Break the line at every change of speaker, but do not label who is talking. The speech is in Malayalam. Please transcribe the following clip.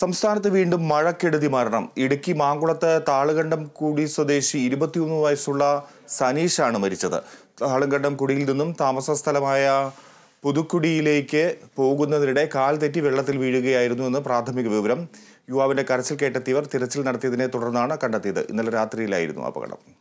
സംസ്ഥാനത്ത് വീണ്ടും മഴക്കെടുതി മരണം ഇടുക്കി മാങ്കുളത്ത് താളുകണ്ടം കൂടി സ്വദേശി ഇരുപത്തിയൊന്ന് വയസ്സുള്ള സനീഷാണ് മരിച്ചത് താളുകണ്ടം കുടിയിൽ നിന്നും താമസ സ്ഥലമായ പുതുക്കുടിയിലേക്ക് പോകുന്നതിനിടെ കാൽ തെറ്റി വെള്ളത്തിൽ വീഴുകയായിരുന്നു എന്ന് പ്രാഥമിക വിവരം യുവാവിന്റെ കരച്ചിൽ കേട്ടെത്തിയവർ തിരച്ചിൽ നടത്തിയതിനെ തുടർന്നാണ് കണ്ടെത്തിയത് ഇന്നലെ രാത്രിയിലായിരുന്നു അപകടം